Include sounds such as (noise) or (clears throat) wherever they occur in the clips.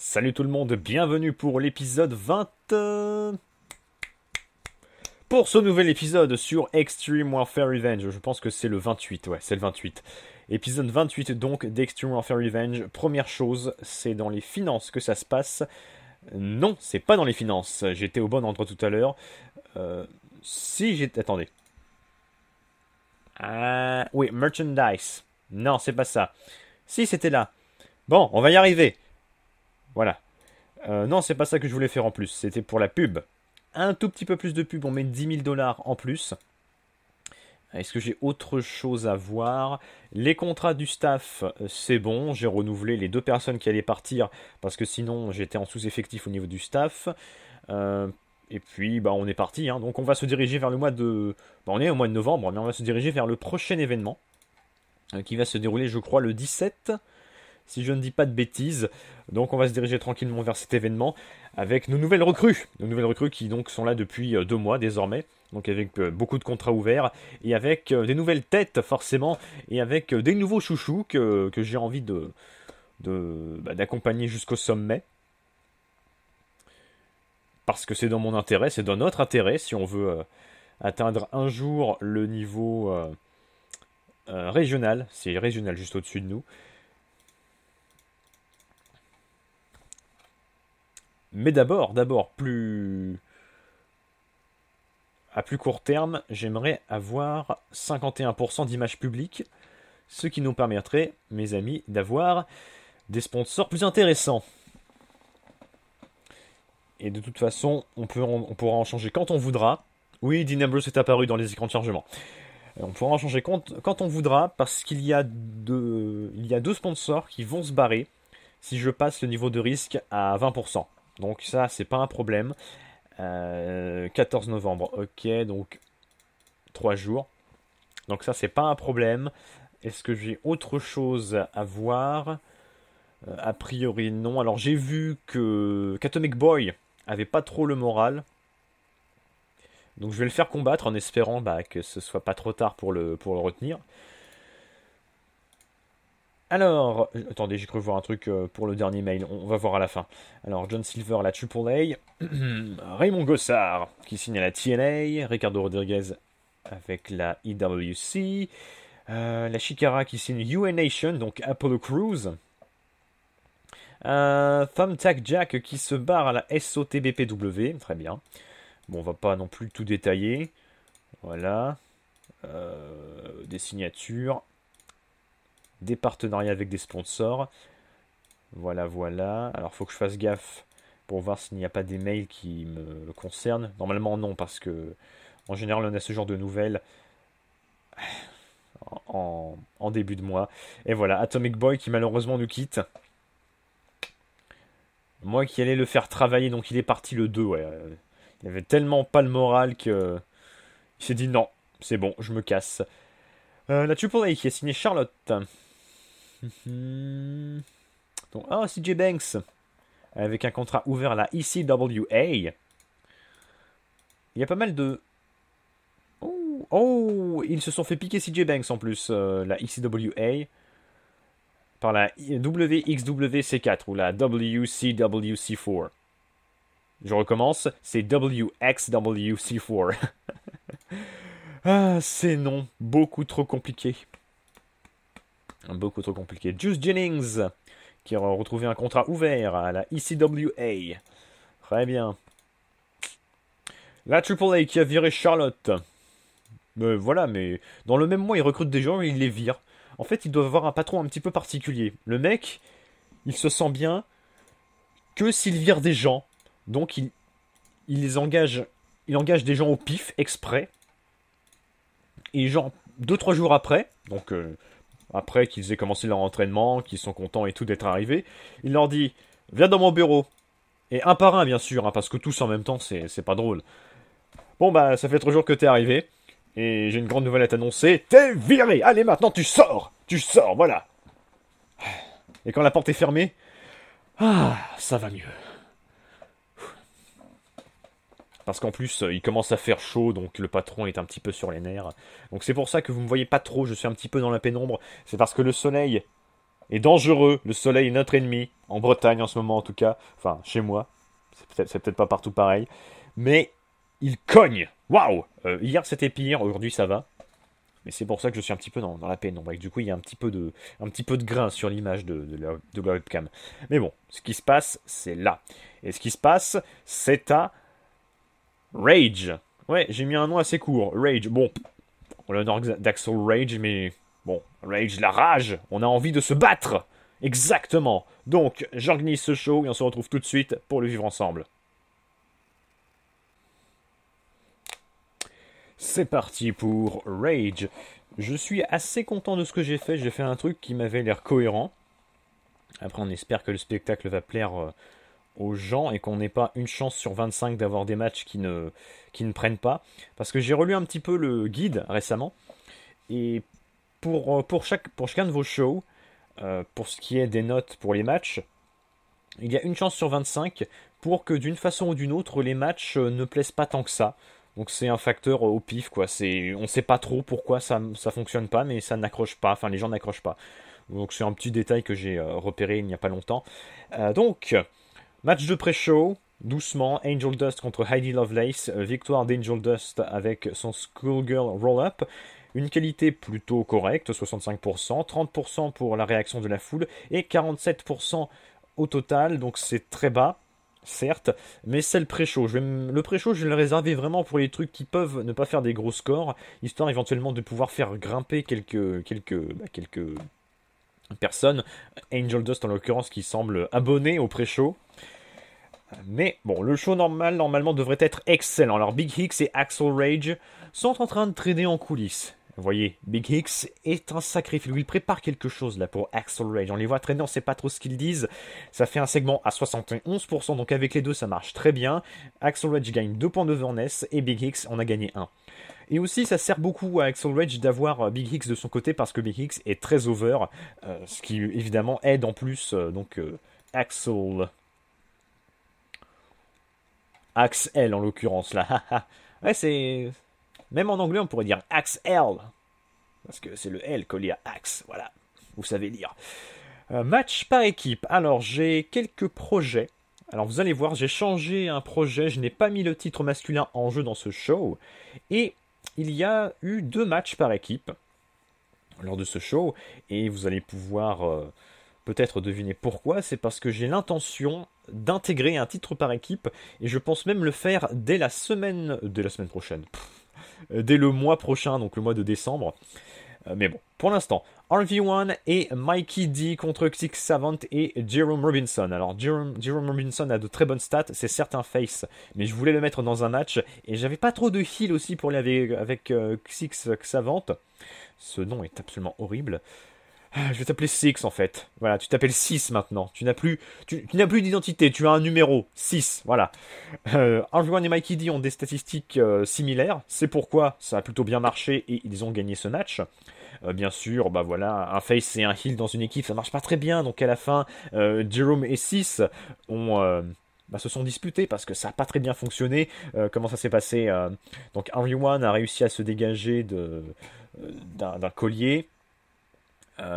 Salut tout le monde, bienvenue pour l'épisode 20. Euh, pour ce nouvel épisode sur Extreme Warfare Revenge, je pense que c'est le 28, ouais, c'est le 28. Épisode 28 donc d'Extreme Warfare Revenge. Première chose, c'est dans les finances que ça se passe. Non, c'est pas dans les finances. J'étais au bon endroit tout à l'heure. Euh, si j'étais. Attendez. Ah, oui, merchandise. Non, c'est pas ça. Si, c'était là. Bon, on va y arriver. Voilà. Euh, non, c'est pas ça que je voulais faire en plus. C'était pour la pub. Un tout petit peu plus de pub. On met 10 000 dollars en plus. Est-ce que j'ai autre chose à voir Les contrats du staff, euh, c'est bon. J'ai renouvelé les deux personnes qui allaient partir parce que sinon j'étais en sous-effectif au niveau du staff. Euh, et puis bah, on est parti. Hein. Donc on va se diriger vers le mois de. Bah, on est au mois de novembre, mais on va se diriger vers le prochain événement qui va se dérouler, je crois, le 17 si je ne dis pas de bêtises. Donc on va se diriger tranquillement vers cet événement avec nos nouvelles recrues. Nos nouvelles recrues qui donc sont là depuis euh, deux mois désormais. Donc avec euh, beaucoup de contrats ouverts et avec euh, des nouvelles têtes forcément et avec des nouveaux chouchous que, j'ai envie de, bah, d'accompagner jusqu'au sommet. Parce que c'est dans mon intérêt, c'est dans notre intérêt si on veut atteindre un jour le niveau régional. C'est régional juste au-dessus de nous. Mais d'abord, d'abord, plus. À plus court terme, j'aimerais avoir 51% d'image publique, ce qui nous permettrait, mes amis, d'avoir des sponsors plus intéressants. Et de toute façon, on, pourra en changer quand on voudra. Oui, Dynablos est apparu dans les écrans de chargement. On pourra en changer quand on voudra parce qu'il y, a deux, il y a deux sponsors qui vont se barrer si je passe le niveau de risque à 20%. Donc ça, c'est pas un problème. 14 euh, novembre, ok, donc 3 jours. Donc ça, c'est pas un problème. Est-ce que j'ai autre chose à voir euh, A priori, non. Alors j'ai vu que Catomic Boy avait pas trop le moral. Donc je vais le faire combattre en espérant bah, que ce soit pas trop tard pour le, pour le retenir. Alors, euh, attendez, j'ai cru voir un truc euh, pour le dernier mail, on va voir à la fin. Alors, John Silver, la AAA, (clears throat) Raymond Gossard, qui signe à la TNA, Ricardo Rodriguez avec la IWC, euh, la Shikara qui signe UA Nation, donc Apollo Crews, euh, Thumbtack Jack qui se barre à la SOTBPW, très bien. Bon, on va pas non plus tout détailler. Voilà. des signatures des partenariats avec des sponsors. Voilà, voilà. Alors, faut que je fasse gaffe pour voir s'il n'y a pas des mails qui me concernent. Normalement, non, parce que en général, on a ce genre de nouvelles (sighs) en, début de mois. Et voilà, Atomic Boy qui malheureusement nous quitte. Moi qui allais le faire travailler, donc il est parti le 2, Il avait tellement pas le moral que. Il s'est dit non, c'est bon, je me casse. Euh, la Triple qui a signé Charlotte. Mhm. Donc, oh, ah, CJ Banks, avec un contrat ouvert à la ECWA. Il y a pas mal de. Oh, oh ils se sont fait piquer CJ Banks en plus, euh, la ECWA, par la WXWC4 ou la WCWC4. Je recommence, c'est WXWC4. (laughs) ah, c'est non, beaucoup trop compliqué. Beaucoup trop compliqué. Juice Jennings, qui a retrouvé un contrat ouvert à la ECWA. Très bien. La AAA qui a viré Charlotte. Mais euh, voilà, mais dans le même mois, il recrute des gens et il les vire. En fait, ils doivent avoir un patron un petit peu particulier. Le mec, il se sent bien que s'il vire des gens. Donc, il, les engage. Il engage des gens au pif, exprès. Et genre, 2-3 jours après, donc euh, après qu'ils aient commencé leur entraînement, qu'ils sont contents et tout d'être arrivés, il leur dit Viens dans mon bureau. Et un par un, bien sûr, hein, parce que tous en même temps, c'est pas drôle. Bon, bah, ça fait trois jours que t'es arrivé, et j'ai une grande nouvelle à t'annoncer T'es viré Allez, maintenant, tu sors Tu sors, voilà Et quand la porte est fermée, ah, ça va mieux parce qu'en plus euh, il commence à faire chaud, donc le patron est un petit peu sur les nerfs. Donc c'est pour ça que vous me voyez pas trop, je suis un petit peu dans la pénombre, c'est parce que le soleil est dangereux, le soleil est notre ennemi, en Bretagne en ce moment en tout cas, enfin chez moi, c'est peut-être pas partout pareil, mais il cogne, waouh euh, Hier c'était pire, aujourd'hui ça va, mais c'est pour ça que je suis un petit peu dans, la pénombre. du coup, il y a un petit peu de, un grain sur l'image de, de, de, la, webcam. Mais bon, ce qui se passe, c'est là. Et ce qui se passe, c'est à Rage. Ouais, j'ai mis un nom assez court. Rage. Bon, on l'honneur d'Axel Rage, mais bon, Rage, la rage. On a envie de se battre. Exactement. Donc, j'organise ce show et on se retrouve tout de suite pour le vivre ensemble. C'est parti pour Rage. Je suis assez content de ce que j'ai fait. J'ai fait un truc qui m'avait l'air cohérent. Après, on espère que le spectacle va plaire euh, aux gens et qu'on n'ait pas une chance sur 25 d'avoir des matchs qui ne, qui ne prennent pas. Parce que j'ai relu un petit peu le guide récemment. Et pour, euh, pour, chaque, pour chacun de vos shows, euh, pour ce qui est des notes pour les matchs, il y a une chance sur 25 pour que d'une façon ou d'une autre les matchs euh, ne plaisent pas tant que ça. Donc c'est un facteur au pif quoi. C'est on sait pas trop pourquoi ça ça fonctionne pas, mais ça n'accroche pas. Enfin les gens n'accrochent pas. Donc c'est un petit détail que j'ai repéré il n'y a pas longtemps. donc Match de pré-show, doucement, Angel Dust contre Heidi Lovelace, euh, victoire d'Angel Dust avec son Schoolgirl Roll-Up. Une qualité plutôt correcte, 65%, 30% pour la réaction de la foule et 47% au total, donc c'est très bas, certes, mais c'est le pré-show. le pré-show, je vais le réserver vraiment pour les trucs qui peuvent ne pas faire des gros scores, histoire éventuellement de pouvoir faire grimper quelques, quelques, bah, quelques personne, Angel Dust en l'occurrence, qui semble abonné au pré-show. Mais bon, le show normal, normalement, devrait être excellent. Alors, Big Hicks et Axel Rage sont en train de traîner en coulisses. Vous voyez, Big Hicks est un sacrifice. Il prépare quelque chose là pour Axel Rage. On les voit traîner, on sait pas trop ce qu'ils disent. Ça fait un segment à 71%, donc avec les deux, ça marche très bien. Axel Rage gagne 2 points de Vernes et Big Hicks en a gagné 1. Et aussi, ça sert beaucoup à Axel Rage d'avoir euh, Big Hicks de son côté parce que Big Hicks est très over, euh, ce qui évidemment aide en plus euh, donc Axel, Axel. Axel en l'occurrence là. (laughs) ouais, c'est. Même en anglais, on pourrait dire Axel. Parce que c'est le L collé à Axe, voilà. Vous savez lire. match par équipe. Alors, j'ai quelques projets. Alors vous allez voir, j'ai changé un projet, je n'ai pas mis le titre masculin en jeu dans ce show. Et il y a eu deux matchs par équipe lors de ce show, et vous allez pouvoir euh, peut-être deviner pourquoi, c'est parce que j'ai l'intention d'intégrer un titre par équipe, et je pense même le faire dès la semaine, dès la semaine prochaine, dès le mois prochain, donc le mois de décembre. Euh, mais bon, pour l'instant, RV1 et Mikey D contre Xix Savant et Jerome Robinson. Alors Jerome, Robinson a de très bonnes stats, c'est certain face, mais je voulais le mettre dans un match et j'avais pas trop de heal aussi pour aller avec, Xix euh, Savant. Ce nom est absolument horrible. Ah, je vais t'appeler Six en fait. Voilà, tu t'appelles Six maintenant. Tu n'as plus, tu, n'as plus d'identité, tu as un numéro. 6, voilà. Euh, 1 et Mikey D ont des statistiques euh, similaires. C'est pourquoi ça a plutôt bien marché et ils ont gagné ce match. Euh, bien sûr, bah voilà, un face et un heal dans une équipe, ça marche pas très bien. Donc à la fin, euh, Jerome et 6 ont. Euh, bah, se sont disputés parce que ça n'a pas très bien fonctionné. comment ça s'est passé Donc Henry One a réussi à se dégager de, d'un, collier. Ah.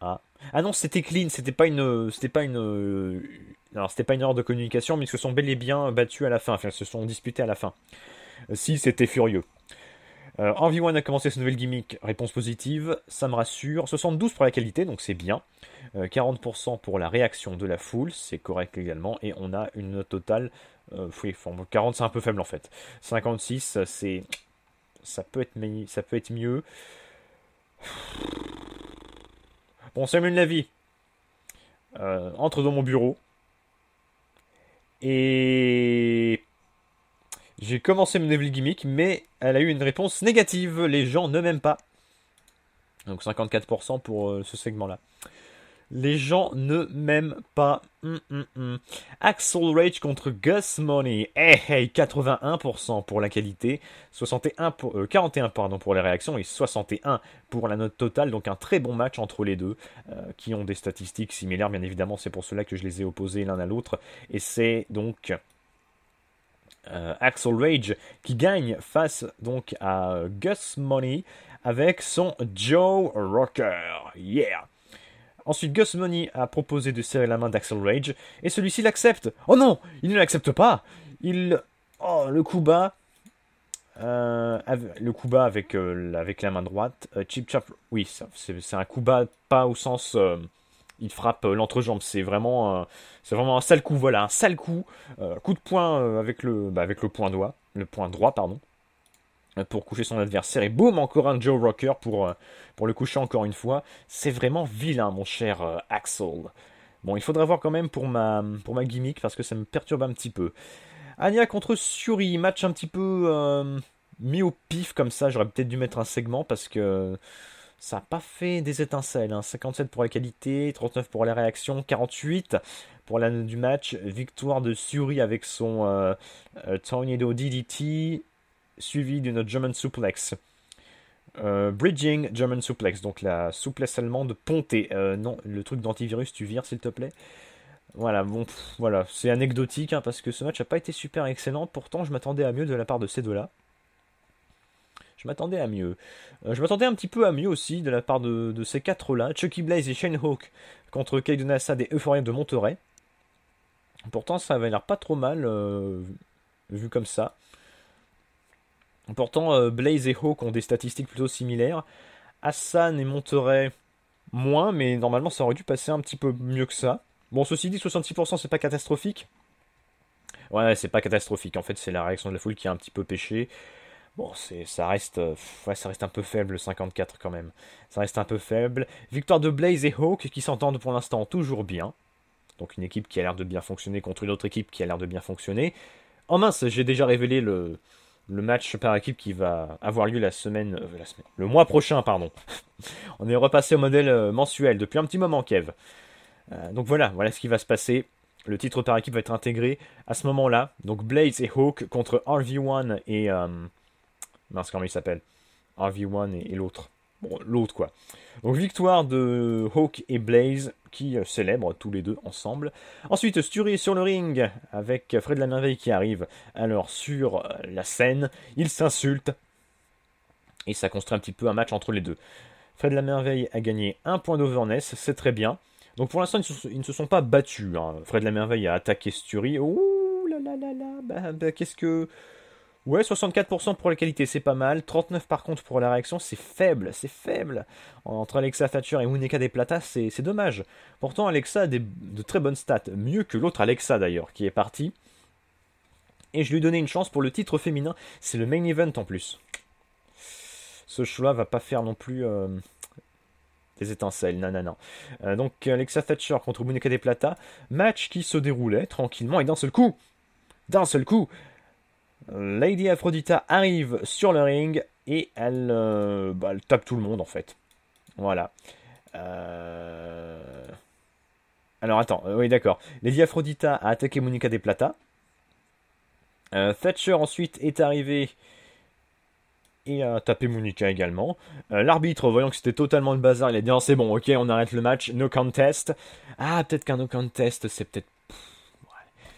ah. non, c'était clean, c'était pas une, c'était pas une, alors c'était pas une erreur de communication, mais ils se sont bel et bien battus à la fin, enfin ils se sont disputés à la fin. Si c'était furieux. Euh, Envie Envy One a commencé ce nouvel gimmick, réponse positive, ça me rassure. 72 pour la qualité, donc c'est bien. 40% euh, pour la réaction de la foule, c'est correct également. Et on a une note totale, 40 euh, c'est un peu faible en fait. 56, c'est. Ça peut être, ça peut être mieux. Bon, Samuel la vie entre dans mon bureau et j'ai commencé mon Evil Gimmick, mais elle a eu une réponse négative. Les gens ne m'aiment pas. Donc 54% pour euh, ce segment-là. Les gens ne m'aiment pas. Hum, hum, hum. Axel Rage contre Gus Money. Eh, hey, 81% pour la qualité, 61 pour, 41 euh, pardon, pour les réactions et 61 pour la note totale. Donc un très bon match entre les deux, euh, qui ont des statistiques similaires. Bien évidemment, c'est pour cela que je les ai opposés l'un à l'autre. Et c'est donc euh, Axel Rage qui gagne face donc à euh, Gus Money avec son Joe Rocker. Yeah! Ensuite, Gus Money a proposé de serrer la main d'Axel Rage et celui-ci l'accepte. Oh non, il ne l'accepte pas. Il, oh le coup bas, euh, le coup avec la main droite. chip chop. oui, c'est un coup pas au sens il frappe euh, l'entrejambe. C'est vraiment, euh, c'est vraiment un sale coup. Voilà, un sale coup. Euh, coup de poing avec le, bah, avec le point droit, le point droit, pardon, pour coucher son adversaire. Et boum, encore un Joe Rocker pour, pour le coucher encore une fois. C'est vraiment vilain, mon cher Axel. Bon, il faudra voir quand même pour ma, pour ma gimmick parce que ça me perturbe un petit peu. Anya contre Suri, match un petit peu mis au pif comme ça. J'aurais peut-être dû mettre un segment parce que ça n'a pas fait des étincelles. 57 hein. pour la qualité, 39 pour la réaction, 48 pour l'année du match. Victoire de Suri avec son euh, euh, Tornado DDT, suivi d'une German Suplex. Euh, bridging German Suplex, donc la souplesse allemande pontée. non, le truc d'antivirus, tu vires s'il te plaît. Voilà, bon, voilà, c'est anecdotique hein, parce que ce match n'a pas été super excellent. Pourtant, je m'attendais à mieux de la part de ces deux-là. Je m'attendais à mieux. Euh, je m'attendais un petit peu à mieux aussi de la part de, ces quatre-là, Chucky Blaze et Shane Hawk contre Kaiden Assad et Euphoria de Monterey. Pourtant, ça avait l'air pas trop mal euh, vu comme ça. Pourtant, euh, Blaze et Hawk ont des statistiques plutôt similaires. Hassan et Monterey moins, mais normalement ça aurait dû passer un petit peu mieux que ça. Bon, ceci dit, 66% c'est pas catastrophique. Ouais, c'est pas catastrophique. En fait, c'est la réaction de la foule qui a un petit peu péché. Bon, c'est, ça, reste, euh, ça reste un peu faible, le 54 quand même. Ça reste un peu faible. Victoire de Blaze et Hawk qui s'entendent pour l'instant toujours bien. Donc une équipe qui a l'air de bien fonctionner contre une autre équipe qui a l'air de bien fonctionner. En mince, j'ai déjà révélé le, match par équipe qui va avoir lieu la semaine, euh, la semaine le mois prochain, pardon. (laughs) On est repassé au modèle euh, mensuel depuis un petit moment, Kev. donc voilà, voilà ce qui va se passer. Le titre par équipe va être intégré à ce moment-là. Donc Blaze et Hawk contre RV1 et, Mince, comment il s'appelle. RV1 et, l'autre. Bon, l'autre quoi. Donc victoire de Hawk et Blaze qui euh, célèbrent tous les deux ensemble. Ensuite, Sturie sur le ring avec Fred la Merveille qui arrive. Alors sur euh, la scène, ils s'insultent et ça construit un petit peu un match entre les deux. Fred la Merveille a gagné un point d'overness, c'est très bien. Donc pour l'instant, ils, ne se sont pas battus. Hein. Fred la Merveille a attaqué Sturry. Ouh là là là là, bah, bah, qu'est-ce que Ouais, 64% pour la qualité, c'est pas mal. 39% par contre pour la réaction, c'est faible, c'est faible. Entre Alexa Thatcher et Muneka des Plata, c'est dommage. Pourtant, Alexa a de très bonnes stats, mieux que l'autre Alexa d'ailleurs, qui est parti. Et je lui donnais une chance pour le titre féminin, c'est le main event en plus. Ce choix va pas faire non plus euh, des étincelles, non, non, non. donc Alexa Thatcher contre Muneka des Plata, match qui se déroulait tranquillement et d'un seul coup, d'un seul coup, Lady Aphrodita arrive sur le ring et elle, euh, bah, tape tout le monde en fait. Voilà. Euh, alors attends, euh, oui d'accord. Lady Aphrodita a attaqué Monica De Plata. Thatcher ensuite est arrivé et a tapé Monica également. L'arbitre, voyant que c'était totalement le bazar, il a dit c'est bon, ok, on arrête le match, no contest. Ah, peut-être qu'un no contest, c'est peut-être.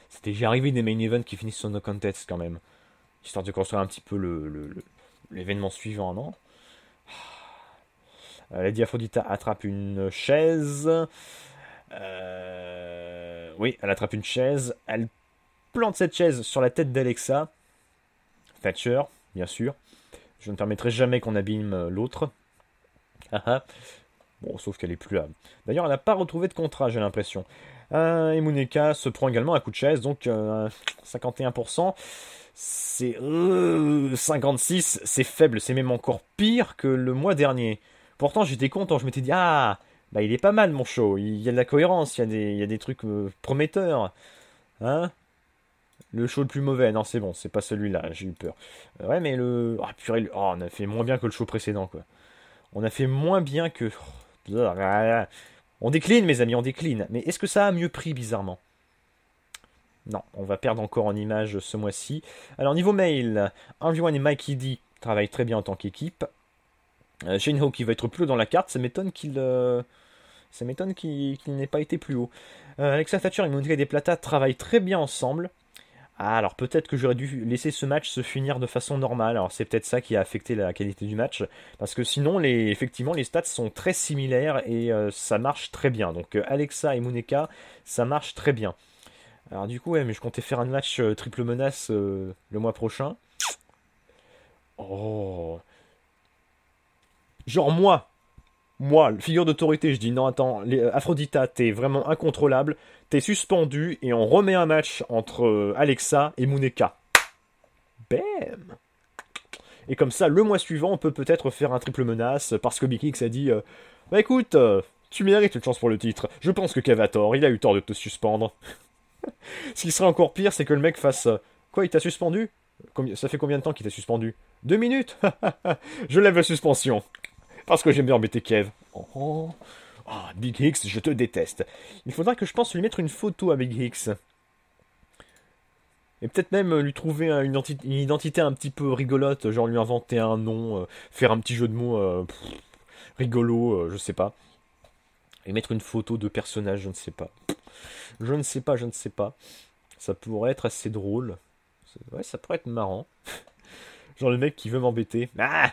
C'était déjà arrivé des main events qui finissent sur no contest quand même histoire de construire un petit peu l'événement le, suivant, non ah. euh, La Aphrodita attrape une chaise. Euh, oui, elle attrape une chaise. Elle plante cette chaise sur la tête d'Alexa. Thatcher, bien sûr. Je ne permettrai jamais qu'on abîme euh, l'autre. Ah, ah. bon, sauf qu'elle est plus là. D'ailleurs, elle n'a pas retrouvé de contrat, j'ai l'impression. et Muneka se prend également un coup de chaise, donc 51% c'est 56, euh, c'est faible, c'est même encore pire que le mois dernier. Pourtant j'étais content, je m'étais dit ah bah il est pas mal mon show, il y a de la cohérence, il y a des, trucs euh, prometteurs. Hein le show le plus mauvais, non c'est bon, c'est pas celui-là, j'ai eu peur. Euh, ouais mais le... Ah purée, oh, on a fait moins bien que le show précédent quoi. On a fait moins bien que... Oh, on décline mes amis, on décline. Mais est-ce que ça a mieux pris bizarrement non, on va perdre encore en images ce mois-ci. Alors niveau mail, 1 et Mikey D travaillent très bien en tant qu'équipe. Euh, Shane qui va être plus haut dans la carte, ça m'étonne qu'il euh, n'ait pas été plus haut. Euh, Alexa Thatcher et Monica des travaillent très bien ensemble. Ah, alors peut-être que j'aurais dû laisser ce match se finir de façon normale. Alors c'est peut-être ça qui a affecté la qualité du match. Parce que sinon, les, effectivement, les stats sont très similaires et ça marche très bien. Donc Alexa et Moneka, ça marche très bien. Alors du coup, ouais, mais je comptais faire un match euh, triple menace euh, le mois prochain. Oh. Genre moi, moi, figure d'autorité, je dis non, attends, les, euh, Aphrodita, t'es vraiment incontrôlable, t'es suspendu et on remet un match entre Alexa et Muneka. Bam Et comme ça, le mois suivant, on peut peut-être faire un triple menace parce que Big a dit Bah écoute, tu mérites une chance pour le titre. Je pense que Cavator, il a eu tort de te suspendre. (laughs) Ce qui serait encore pire, c'est que le mec fasse euh, Quoi, il t'a suspendu Ça fait combien de temps qu'il t'a suspendu Deux minutes (laughs) Je lève la suspension. Parce que j'aime bien embêter Kev. Oh. Ah, Big Hicks, je te déteste. Il faudra que je pense lui mettre une photo à Big Hicks. Et peut-être même euh, lui trouver une, identité un petit peu rigolote, genre lui inventer un nom, euh, faire un petit jeu de mots rigolo, je sais pas. Et mettre une photo de personnage, je ne sais pas. Je ne sais pas, je ne sais pas. Ça pourrait être assez drôle. Ouais, ça pourrait être marrant. (laughs) Genre le mec qui veut m'embêter. Ah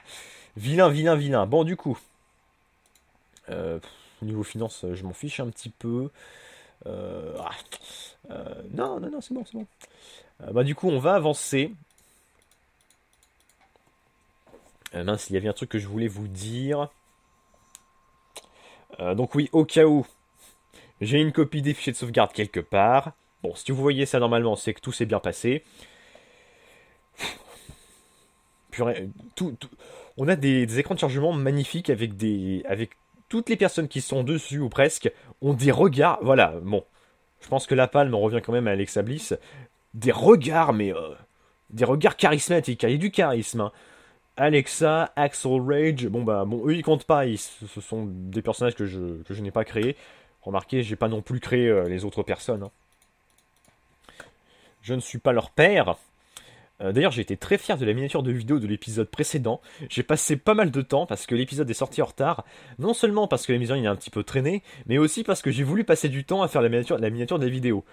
Vilain, vilain, vilain. Bon, du coup. Euh, niveau finance, je m'en fiche un petit peu. Euh, ah, euh, non, non, non, c'est bon, c'est bon. bah, du coup, on va avancer. mince, il y avait un truc que je voulais vous dire. donc oui, au cas où, j'ai une copie des fichiers de sauvegarde quelque part. Bon, si vous voyez ça normalement, c'est que tout s'est bien passé. tout, On a des, écrans de chargement magnifiques avec des. avec toutes les personnes qui sont dessus ou presque ont des regards. Voilà, bon. Je pense que la palme revient quand même à Alexa Bliss. Des regards, mais. Euh, des regards charismatiques. il y a du charisme. Hein. Alexa, Axel Rage, bon bah bon, eux ils comptent pas, ce sont des personnages que je, que je n'ai pas créés. Remarquez, j'ai pas non plus créé euh, les autres personnes. Hein. Je ne suis pas leur père. Euh, d'ailleurs, j'ai été très fier de la miniature de vidéo de l'épisode précédent. J'ai passé pas mal de temps parce que l'épisode est sorti en retard. Non seulement parce que la mise en a un petit peu traîné, mais aussi parce que j'ai voulu passer du temps à faire la miniature, la miniature de la vidéo.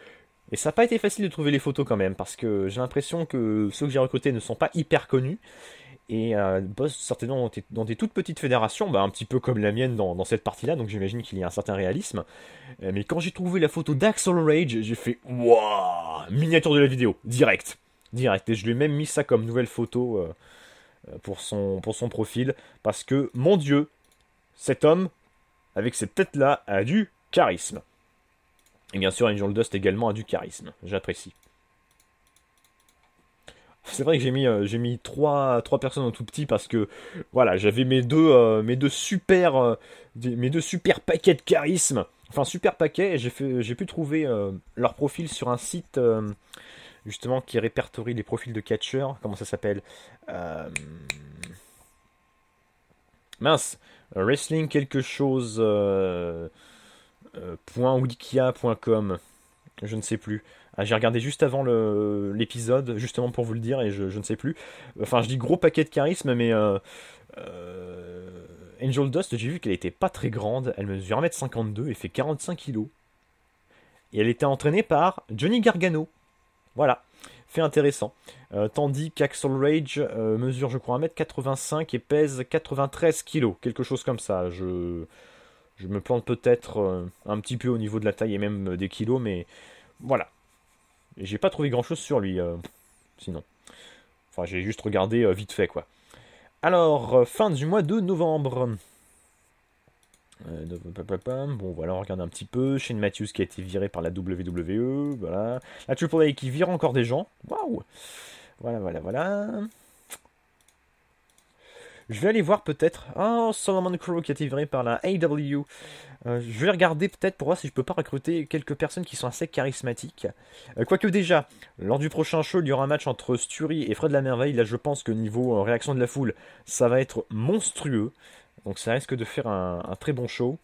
Et ça n'a pas été facile de trouver les photos quand même, parce que j'ai l'impression que ceux que j'ai recrutés ne sont pas hyper connus. Et boss euh, certainement dans, dans, des toutes petites fédérations, bah, un petit peu comme la mienne dans, cette partie-là, donc j'imagine qu'il y a un certain réalisme. Euh, mais quand j'ai trouvé la photo d'Axel Rage, j'ai fait Wouah Miniature de la vidéo, direct Direct. Et je lui ai même mis ça comme nouvelle photo euh, pour, son, pour son profil, parce que, mon dieu, cet homme, avec cette tête-là, a du charisme. Et bien sûr, Angel Dust également a du charisme, j'apprécie. C'est vrai que j'ai mis, euh, j'ai mis trois, personnes en tout petit parce que voilà, j'avais mes deux, euh, mes super, euh, deux super paquets de charisme. Enfin, super paquet. J'ai j'ai pu trouver leur profil sur un site justement qui répertorie les profils de catcheurs. Comment ça s'appelle Mince, wrestling quelque chose je ne sais plus. Ah, j'ai regardé juste avant l'épisode, justement pour vous le dire, et je, ne sais plus. Enfin, je dis gros paquet de charisme, mais euh, euh, Angel Dust, j'ai vu qu'elle n'était pas très grande. Elle mesure 1m52 et fait 45 kg. Et elle était entraînée par Johnny Gargano. Voilà, fait intéressant. Euh, tandis qu'Axel Rage mesure, je crois, 1m85 et pèse 93 kg, quelque chose comme ça. Je je me plante peut-être euh, un petit peu au niveau de la taille et même euh, des kilos, mais voilà. J'ai pas trouvé grand-chose sur lui, euh, sinon. Enfin, j'ai juste regardé vite fait, quoi. Alors, fin du mois de novembre. Bon, voilà, on regarde un petit peu. Shane Matthews qui a été viré par la WWE, voilà. La Triple A qui vire encore des gens. Waouh Voilà, voilà, voilà. Je vais aller voir peut-être. Oh, Solomon Crow qui a été viré par la AW. Euh, je vais regarder peut-être pour voir si je peux pas recruter quelques personnes qui sont assez charismatiques. Euh, quoique déjà, lors du prochain show, il y aura un match entre Stury et Fred la Merveille. Là, je pense que niveau euh, réaction de la foule, ça va être monstrueux. Donc ça risque de faire un, très bon show.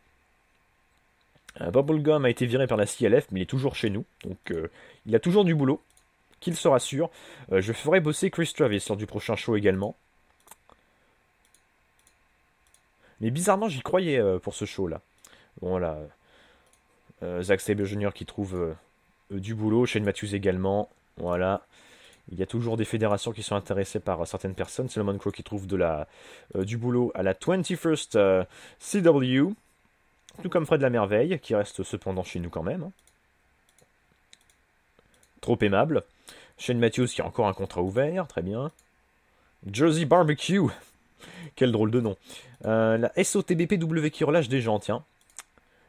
Bubblegum a été viré par la CLF, mais il est toujours chez nous. Donc il a toujours du boulot, qu'il se rassure. je ferai bosser Chris Travis lors du prochain show également. Mais bizarrement, j'y croyais euh, pour ce show là. Bon là, euh, Zack Jr. qui trouve euh, euh, du boulot, Shane Matthews également. Voilà. Il y a toujours des fédérations qui sont intéressées par certaines personnes. C'est le qui trouve de la, du boulot à la 21st CW. Tout comme Fred la Merveille, qui reste cependant chez nous quand même. Hein. Trop aimable. Shane Matthews qui a encore un contrat ouvert, très bien. Jersey Barbecue, quel drôle de nom. Euh, la SOTBPW qui relâche des gens, tiens.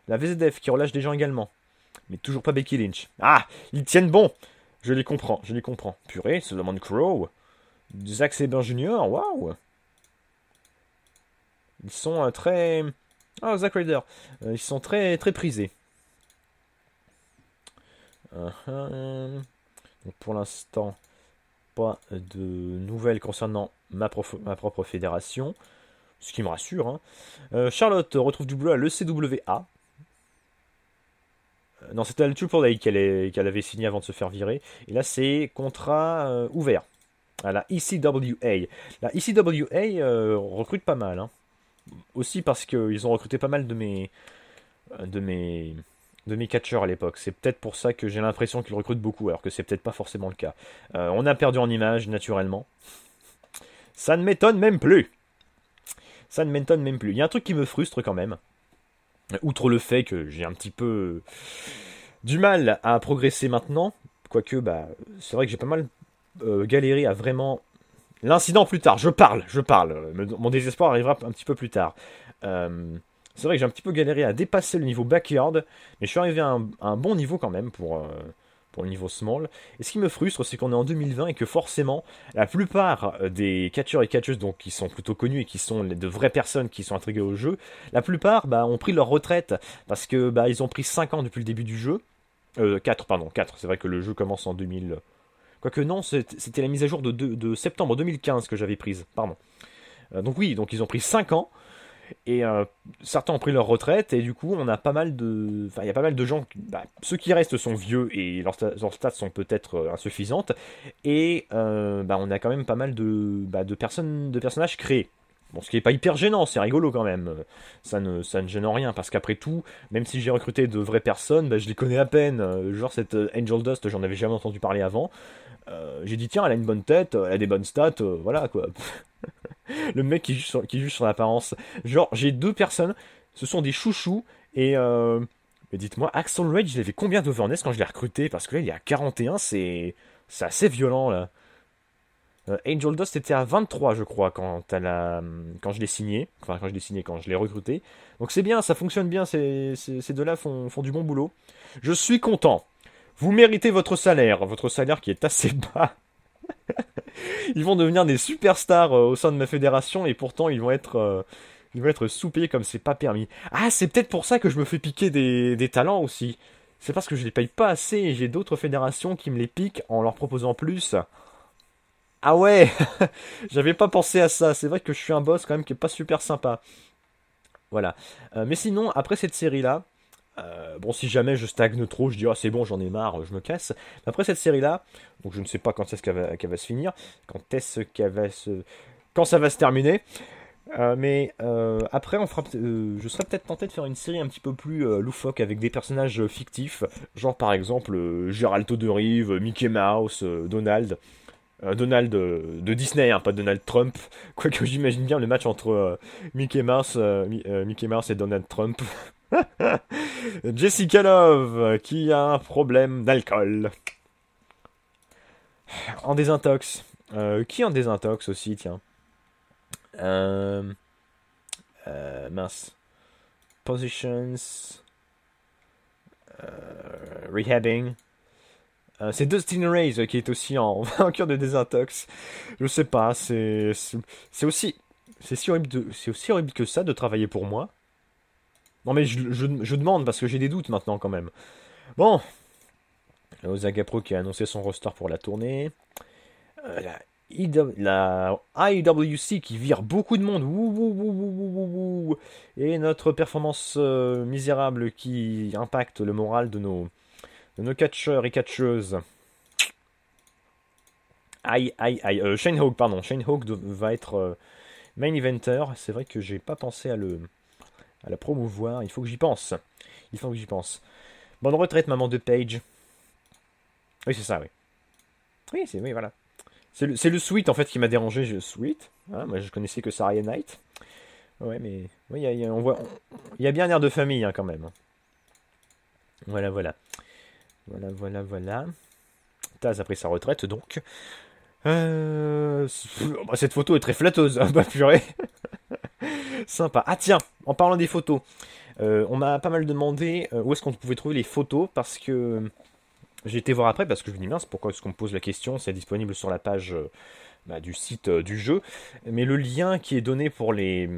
La VZF qui relâche des gens également. Mais toujours pas Becky Lynch. Ah, ils tiennent bon. Je les comprends, je les comprends. Purée, se demande Crow. Zack Seber Junior, waouh. Ils sont euh, très... Ah, Zack Ryder. Euh, ils sont très, très prisés. Uh-huh. pour l'instant, pas de nouvelles concernant ma, propre fédération, ce qui me rassure. Hein. Euh, Charlotte retrouve du bleu à l'ECWA. Euh, non, c'était le triple A qu'elle avait signé avant de se faire virer. Et là, c'est contrat euh, ouvert à la ECWA. La ECWA recrute pas mal. Hein. Aussi parce qu'ils ont recruté pas mal de mes, de mes, de mes catcheurs à l'époque. C'est peut-être pour ça que j'ai l'impression qu'ils recrutent beaucoup, alors que c'est peut-être pas forcément le cas. on a perdu en image, naturellement. Ça ne m'étonne même plus. Ça ne m'étonne même plus. Il y a un truc qui me frustre quand même. Outre le fait que j'ai un petit peu euh, du mal à progresser maintenant, quoique bah, c'est vrai que j'ai pas mal euh, galéré à vraiment... L'incident plus tard, je parle, je parle. Mon désespoir arrivera un petit peu plus tard. Euh, c'est vrai que j'ai un petit peu galéré à dépasser le niveau backyard, mais je suis arrivé à un, bon niveau quand même pour, pour le niveau small. Et ce qui me frustre, c'est qu'on est en 2020 et que forcément, la plupart euh, des catcheurs et catcheuses, donc qui sont plutôt connus et qui sont de vraies personnes qui sont intriguées au jeu, la plupart bah, ont pris leur retraite parce que bah, ils ont pris 5 ans depuis le début du jeu. 4, euh, pardon, 4. C'est vrai que le jeu commence en 2000. Quoique non, c'était la mise à jour de, septembre 2015 que j'avais prise, pardon. Euh, donc oui, donc ils ont pris 5 ans et euh, certains ont pris leur retraite, et du coup, on a pas mal de. Enfin, il y a pas mal de gens. Qui... Bah, ceux qui restent sont vieux et leurs, stats sont peut-être euh, insuffisantes. Et euh, bah, on a quand même pas mal de, bah, de, personnes, de personnages créés. Bon, ce qui n'est pas hyper gênant, c'est rigolo quand même. Ça ne, ça ne gêne en rien, parce qu'après tout, même si j'ai recruté de vraies personnes, bah, je les connais à peine. Genre cette Angel Dust, j'en avais jamais entendu parler avant. j'ai dit, tiens, elle a une bonne tête, elle a des bonnes stats, voilà quoi. (laughs) (laughs) le mec qui juge, sur, l'apparence. Genre, j'ai deux personnes, ce sont des chouchous, et euh, dites-moi, Axel Rage, il avait combien d'overness quand je l'ai recruté Parce que là, il est à 41, c'est c'est assez violent là. Euh, Angel Dust était à 23, je crois, quand, hum, quand je l'ai signé. Enfin, quand je l'ai signé, quand je l'ai recruté. Donc c'est bien, ça fonctionne bien, ces, deux-là font du bon boulot. Je suis content. Vous méritez votre salaire, votre salaire qui est assez (laughs) bas. (laughs) ils vont devenir des superstars euh, au sein de ma fédération et pourtant ils vont être, euh, ils vont être sous comme c'est pas permis. Ah, c'est peut-être pour ça que je me fais piquer des, talents aussi. C'est parce que je les paye pas assez et j'ai d'autres fédérations qui me les piquent en leur proposant plus. Ah ouais, (laughs) j'avais pas pensé à ça. C'est vrai que je suis un boss quand même qui est pas super sympa. Voilà. Euh, mais sinon, après cette série là, euh, bon, si jamais je stagne trop, je dis ah c'est bon, j'en ai marre, je me casse. après cette série-là, donc je ne sais pas quand est-ce qu'elle va, se finir, quand est-ce qu'elle va se, quand ça va se terminer. Euh, mais euh, après, je serais peut-être tenté de faire une série un petit peu plus loufoque avec des personnages fictifs, genre par exemple Géraldo de Rive, Mickey Mouse, Donald. Donald de Disney, hein, pas Donald Trump. (laughs) Quoique j'imagine bien le match entre Mickey, Mouse, Mickey Mouse et Donald Trump. (laughs) (laughs) Jessica Love, qui a un problème d'alcool. En désintox. Euh, qui en désintox aussi, tiens euh, euh Mince. Positions. Euh, rehabbing. c'est Dustin Reyes qui est aussi (laughs) en, cure de désintox. Je sais pas, c'est. aussi. C'est aussi horrible que ça de travailler pour moi. Non mais je, demande parce que j'ai des doutes maintenant quand même. Bon. Osaka Pro qui a annoncé son roster pour la tournée. Euh, la, IWC qui vire beaucoup de monde. Et notre performance euh, misérable qui impacte le moral de nos, de nos catcheurs et catcheuses. Aïe, aïe, aïe. Euh, Shane Hawk, pardon. Shane Hawk va être main eventer. C'est vrai que j'ai pas pensé à le, à la promouvoir. Il faut que j'y pense. Il faut que j'y pense. Bonne retraite, maman de Page. Oui, c'est ça, oui. Oui, c'est oui, voilà. C'est le, le en fait qui m'a dérangé. Je, suite. Hein, moi, je connaissais que Saria Knight. Ouais, mais oui, on voit, il y a bien un air de famille hein, quand même. Voilà, voilà, voilà, voilà, voilà. Taz a pris sa retraite donc. Euh, oh, bah, cette photo est très flatteuse. Hein, (laughs) bah purée. Sympa. Ah tiens, en parlant des photos, euh, on m'a pas mal demandé euh, où est-ce qu'on pouvait trouver les photos parce que euh, j'ai été voir après parce que je me dis mince pourquoi est-ce qu'on me pose la question, c'est disponible sur la page bah, du site du jeu, mais le lien qui est donné pour les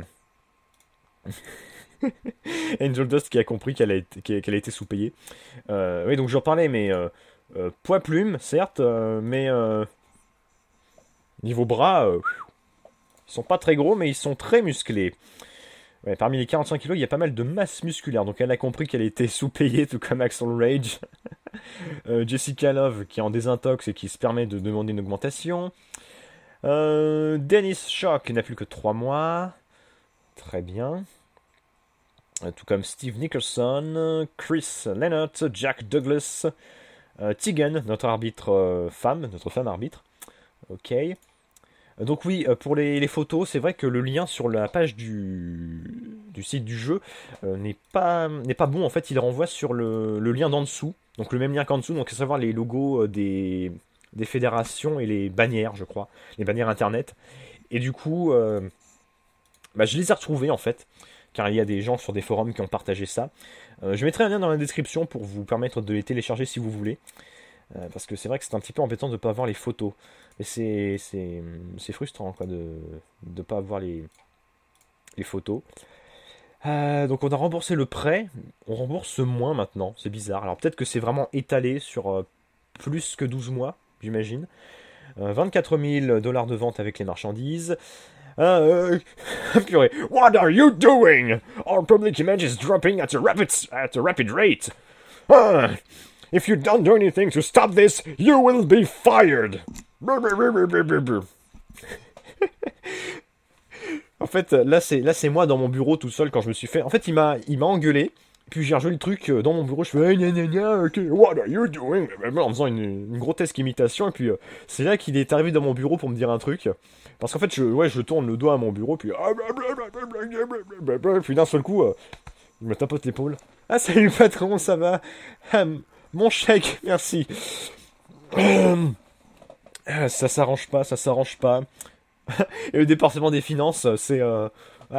(laughs) Angel Dust qui a compris qu'elle a été, qu'elle a été sous-payée. oui donc j'en parlais mais poids plume certes mais niveau bras ils sont pas très gros, mais ils sont très musclés. parmi les 45 kilos, il y a pas mal de masse musculaire. Donc elle a compris qu'elle était (laughs) sous-payée, tout comme Axel Rage. (laughs) Euh, Jessica Love, qui est en désintox et qui se permet de demander une augmentation. Euh, Dennis Shock n'a plus que 3 mois. Très bien. Euh, tout comme Steve Nicholson, Chris Leonard, Jack Douglas, Tegan, notre arbitre femme, notre femme arbitre. Ok. Donc oui, euh, pour les, photos, c'est vrai que le lien sur la page du, site du jeu euh, n'est pas, pas bon. En fait, il renvoie sur le, lien d'en dessous. Donc le même lien qu'en dessous, donc à savoir les logos euh, des, fédérations et les bannières, je crois. Les bannières internet. Et du coup, bah, je les ai retrouvés en fait. Car il y a des gens sur des forums qui ont partagé ça. je mettrai un lien dans la description pour vous permettre de les télécharger si vous voulez. Euh, parce que c'est vrai que c'est un petit peu embêtant de ne pas avoir les photos. Mais c'est, frustrant quoi, de ne pas avoir les, photos. Euh, donc on a remboursé le prêt, on rembourse moins maintenant, c'est bizarre. Alors peut-être que c'est vraiment étalé sur euh, plus que 12 mois, j'imagine. 24 000 dollars de vente avec les marchandises. (laughs) purée. What are you doing? Our public image is dropping at a rapid, at a rapid rate. Ah. If you don't do anything to stop this, you will be fired. (laughs) en fait, là c'est là c'est moi dans mon bureau tout seul quand je me suis fait. En fait, il m'a il m'a engueulé. Puis j'ai rejoué le truc euh, dans mon bureau, je fais eh, what are you doing en faisant une, grotesque imitation. Et puis euh, c'est là qu'il est arrivé dans mon bureau pour me dire un truc. Parce qu'en fait, je, ouais, je tourne le doigt à mon bureau, puis puis d'un seul coup, euh, il me tapote l'épaule. Ah salut patron, ça va hum. Mon chèque, (laughs) merci. (clears throat) Ah, ça s'arrange pas, ça s'arrange pas. (laughs) Et le département des finances, euh,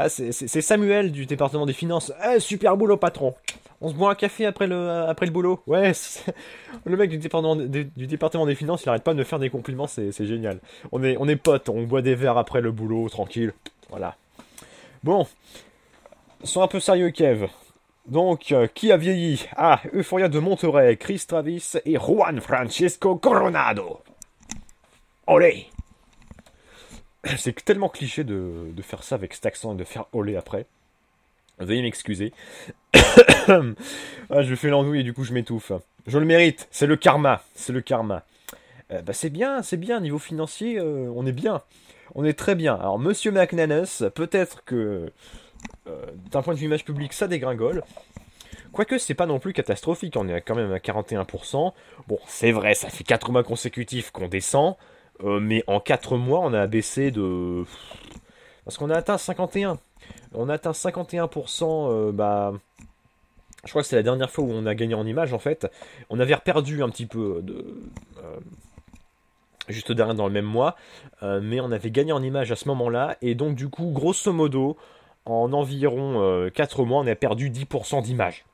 c'est c'est Samuel du département des finances. Eh, super boulot, patron. On se boit un café après le, après le boulot. Ouais, (laughs) le mec du département, du département des finances, il arrête pas de me faire des compliments, c'est génial. On est, on est potes, on boit des verres après le boulot, tranquille. Voilà. Bon, sois un peu sérieux, Kev. Donc, euh, qui a vieilli Ah, Euphoria de Monterey, Chris Travis et Juan Francisco Coronado. Olé (clears throat) C'est tellement cliché de, faire ça avec cet accent et de faire olé après. Veuillez m'excuser. (coughs) ah, je fais l'andouille et du coup je m'étouffe. Je le mérite, c'est le karma, c'est le karma. Euh, bah, c'est bien, c'est bien, niveau financier, euh, on est bien. On est très bien. Alors, monsieur McNanus, peut-être que euh, d'un point de vue image publique, ça dégringole. Quoique c'est pas non plus catastrophique, on est quand même à 41%. Bon, c'est vrai, ça fait 4 mois consécutifs qu'on descend, euh, mais en 4 mois, on a baissé de. Parce qu'on a atteint 51. On a atteint 51%, euh, bah. Je crois que c'est la dernière fois où on a gagné en image en fait. On avait reperdu un petit peu de. juste derrière dans le même mois, mais on avait gagné en image à ce moment-là, et donc du coup, grosso modo, en environ 4 euh, mois, on a perdu 10% d'image.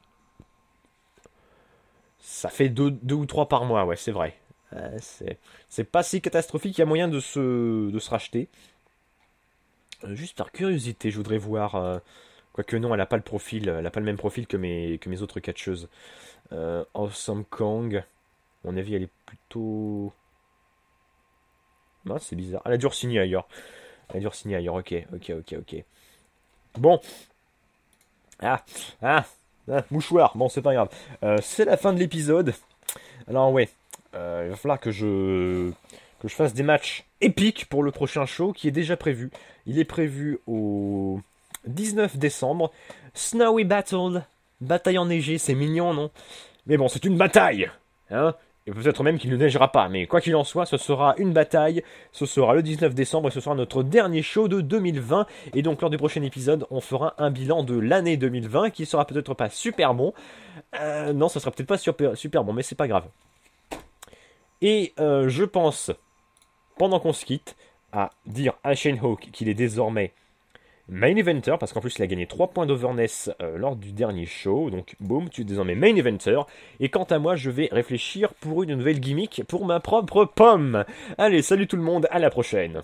Ça fait 2, deux, ou 3 par mois, ouais, c'est vrai. Euh, c'est pas si catastrophique, il y a moyen de se, racheter. Euh, juste par curiosité, je voudrais voir. Quoique non, elle n'a pas le profil, elle a pas le même profil que mes, autres catcheuses. Euh, awesome Kong... mon avis, elle est plutôt. Non, ah, c'est bizarre. Elle a dû signer ailleurs. Elle a dû signer ailleurs. Ok, ok, ok, ok. Bon. Ah, ah, ah, mouchoir. Bon, c'est pas grave. Euh, c'est la fin de l'épisode. Alors, ouais. Euh, il va falloir que je que je fasse des matchs épiques pour le prochain show qui est déjà prévu. Il est prévu au 19 décembre. Snowy Battle, bataille enneigée, c'est mignon, non Mais bon, c'est une bataille, hein et peut-être même qu'il ne neigera pas, mais quoi qu'il en soit, ce sera une bataille, ce sera le 19 décembre et ce sera notre dernier show de 2020. Et donc lors du prochain épisode, on fera un bilan de l'année 2020 qui sera peut-être pas super bon. Euh, non, ce sera peut-être pas super, bon, mais c'est pas grave. Et euh, je pense, pendant qu'on se quitte, à dire à Shane Hawk qu'il est désormais Main Eventer, parce qu'en plus il a gagné 3 points d'overness euh, lors du dernier show, donc boum, tu es désormais Main Eventer. Et quant à moi, je vais réfléchir pour une nouvelle gimmick pour ma propre pomme. Allez, salut tout le monde, à la prochaine.